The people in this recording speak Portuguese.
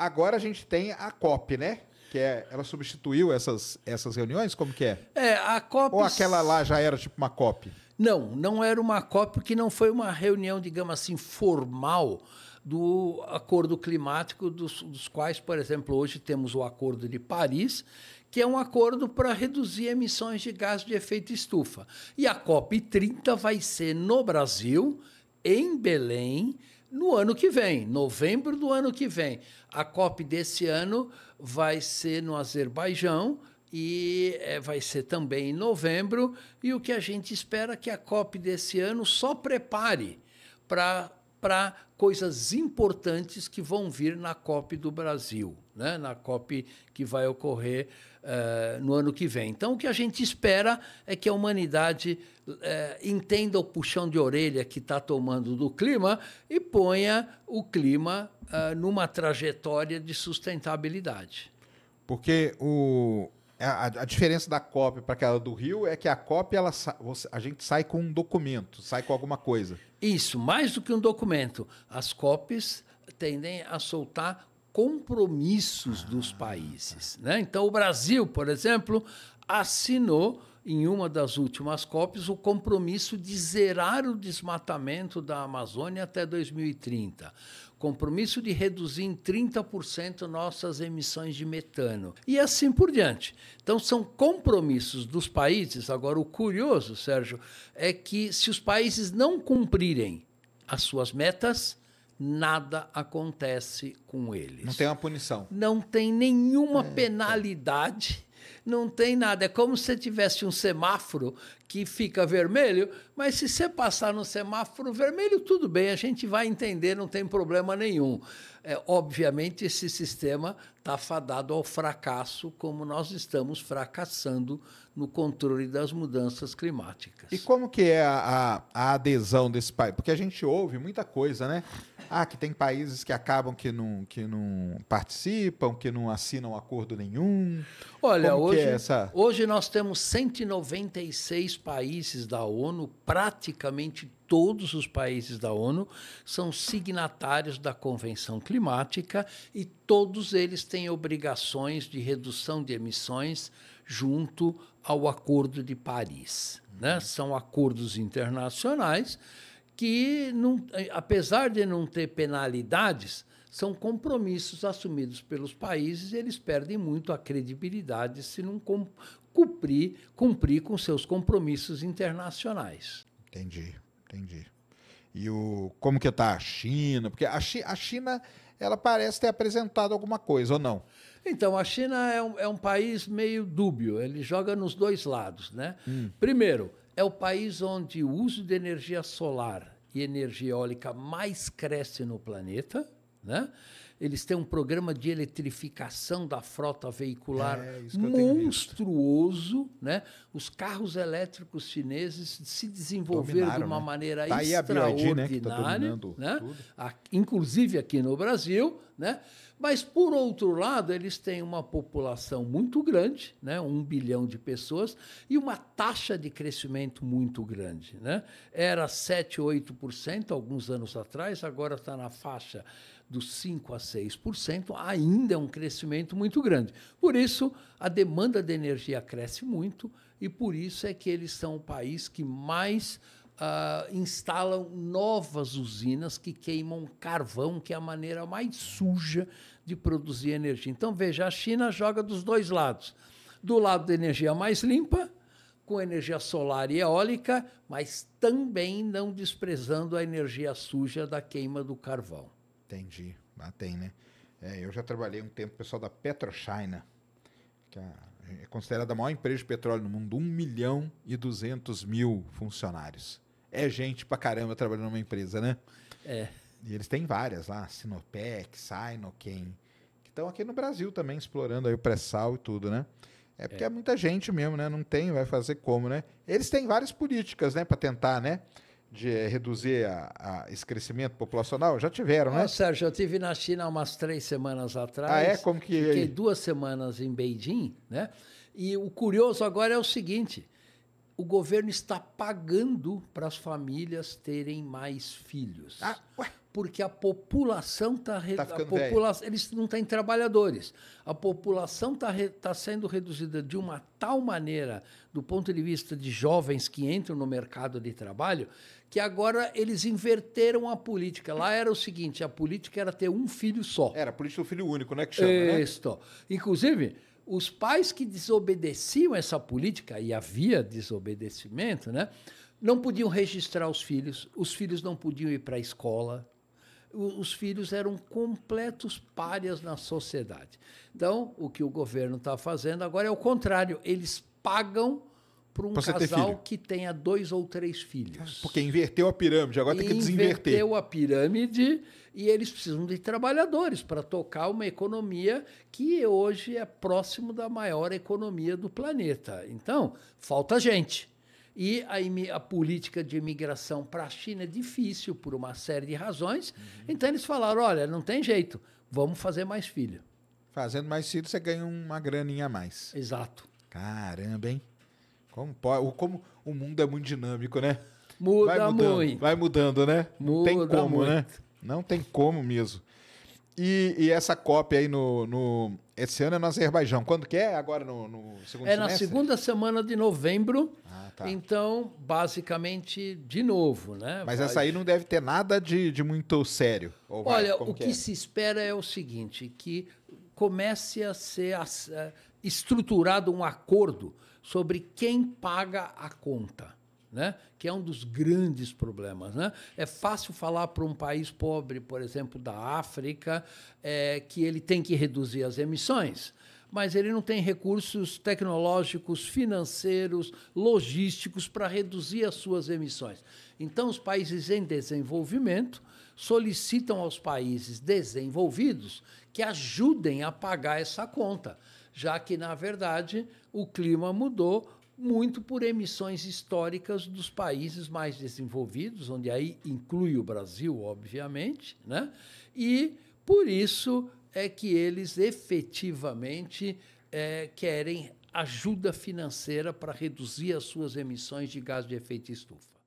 Agora a gente tem a COP, né? Que é, ela substituiu essas, essas reuniões? Como que é? É, a COP... Ou aquela lá já era tipo uma COP? Não, não era uma COP, porque não foi uma reunião, digamos assim, formal do acordo climático, dos, dos quais, por exemplo, hoje temos o Acordo de Paris, que é um acordo para reduzir emissões de gás de efeito estufa. E a COP30 vai ser no Brasil, em Belém, no ano que vem, novembro do ano que vem. A COP desse ano vai ser no Azerbaijão e é, vai ser também em novembro. E o que a gente espera é que a COP desse ano só prepare para para coisas importantes que vão vir na COP do Brasil, né? na COP que vai ocorrer uh, no ano que vem. Então, o que a gente espera é que a humanidade uh, entenda o puxão de orelha que está tomando do clima e ponha o clima uh, numa trajetória de sustentabilidade. Porque o, é, a, a, diferença da COP para aquela do Rio é que a COP ela, a gente sai com um documento, sai com alguma coisa. Isso, mais do que um documento. As COPs tendem a soltar compromissos ah. dos países. Né? Então, o Brasil, por exemplo, assinou em uma das últimas COPs o compromisso de zerar o desmatamento da Amazônia até 2030. Compromisso de reduzir em 30% nossas emissões de metano. E assim por diante. Então, são compromissos dos países. Agora, o curioso, Sérgio, é que se os países não cumprirem as suas metas, nada acontece com eles. Não tem uma punição. Não tem nenhuma é, penalidade. É não tem nada. É como se tivesse um semáforo que fica vermelho, mas se você passar no semáforo vermelho, tudo bem, a gente vai entender, não tem problema nenhum. É, obviamente, esse sistema está fadado ao fracasso, como nós estamos fracassando no controle das mudanças climáticas. E como que é a, a, a adesão desse país? Porque a gente ouve muita coisa, né? Ah, que tem países que acabam que não, que não participam, que não assinam acordo nenhum. Olha, é hoje, é essa... hoje nós temos 196 países da ONU, praticamente todos os países da ONU são signatários da Convenção Climática e todos eles têm obrigações de redução de emissões junto ao Acordo de Paris. Né? Uhum. São acordos internacionais que, não, apesar de não ter penalidades, são compromissos assumidos pelos países e eles perdem muito a credibilidade se não cumprir, cumprir com seus compromissos internacionais. Entendi, entendi. E o, como que está a China? Porque a, Chi, a China ela parece ter apresentado alguma coisa, ou não? Então, a China é um, é um país meio dúbio, ele joga nos dois lados. Né? Hum. Primeiro, é o país onde o uso de energia solar e energia eólica mais cresce no planeta, né? Eles têm um programa de eletrificação da frota veicular é, monstruoso. Né? Os carros elétricos chineses se desenvolveram de uma né? maneira tá, né, tá extraordinária, né? Tá né? inclusive aqui no Brasil. Né? Mas, por outro lado, eles têm uma população muito grande, né? um bilhão de pessoas, e uma taxa de crescimento muito grande. Né? Era 7, 8% alguns anos atrás, agora está na faixa dos 5 a 6%, ainda é um crescimento muito grande. Por isso, a demanda de energia cresce muito e por isso é que eles são o país que mais uh, instalam novas usinas que queimam carvão, que é a maneira mais suja de produzir energia. Então, veja, a China joga dos dois lados. Do lado da energia mais limpa, com energia solar e eólica, mas também não desprezando a energia suja da queima do carvão. Entendi. Lá ah, tem, né? É, eu já trabalhei um tempo com o pessoal da PetroChina, que é, é considerada a maior empresa de petróleo no mundo, 1 milhão e 200 mil funcionários. É gente pra caramba trabalhando numa empresa, né? É. E eles têm várias lá, Sinopec, Sinoquem, que estão aqui no Brasil também explorando aí o pré-sal e tudo, né? É porque é. é. muita gente mesmo, né? Não tem, vai fazer como, né? Eles têm várias políticas, né, para tentar, né? de eh, reduzir a, a, esse crescimento populacional? Já tiveram, né? ah, né? Sérgio, eu tive na China umas três semanas atrás. Ah, é? Como que... Fiquei duas semanas em Beijing, né? E o curioso agora é o seguinte, o governo está pagando para as famílias terem mais filhos. Ah, ué? porque a população está re... tá popula... eles não têm trabalhadores a população está re... tá sendo reduzida de uma tal maneira do ponto de vista de jovens que entram no mercado de trabalho que agora eles inverteram a política lá era o seguinte a política era ter um filho só era a política do filho único né que chama Isto. Né? inclusive os pais que desobedeciam essa política e havia desobedecimento né não podiam registrar os filhos, os filhos não podiam ir para a escola, os filhos eram completos párias na sociedade. Então, o que o governo está fazendo agora é o contrário. Eles pagam para um pra casal que tenha dois ou três filhos. Porque inverteu a pirâmide, agora tem que desinverter. Inverteu a pirâmide e eles precisam de trabalhadores para tocar uma economia que hoje é próximo da maior economia do planeta. Então, falta gente. E a, a política de imigração para a China é difícil por uma série de razões. Uhum. Então eles falaram: olha, não tem jeito, vamos fazer mais filho. Fazendo mais filho, você ganha uma graninha a mais. Exato. Caramba, hein? Como, pode, como o mundo é muito dinâmico, né? Muda vai mudando, muito. Vai mudando, né? Muda não tem como, né? muito. né? Não tem como mesmo. E, e, essa cópia aí no, no, Esse ano é no Azerbaijão. Quando que é? Agora no, no segundo É na segunda semana de novembro. Ah, tá. Então, basicamente, de novo, né? Mas Vai... essa aí não deve ter nada de, de muito sério. Olha, o que, é? se espera é o seguinte: que comece a ser estruturado um acordo sobre quem paga a conta né? que é um dos grandes problemas. Né? É fácil falar para um país pobre, por exemplo, da África, é, que ele tem que reduzir as emissões, mas ele não tem recursos tecnológicos, financeiros, logísticos para reduzir as suas emissões. Então, os países em desenvolvimento solicitam aos países desenvolvidos que ajudem a pagar essa conta, já que, na verdade, o clima mudou, muito por emissões históricas dos países mais desenvolvidos, onde aí inclui o Brasil, obviamente, né? e por isso é que eles efetivamente é, querem ajuda financeira para reduzir as suas emissões de gás de efeito estufa.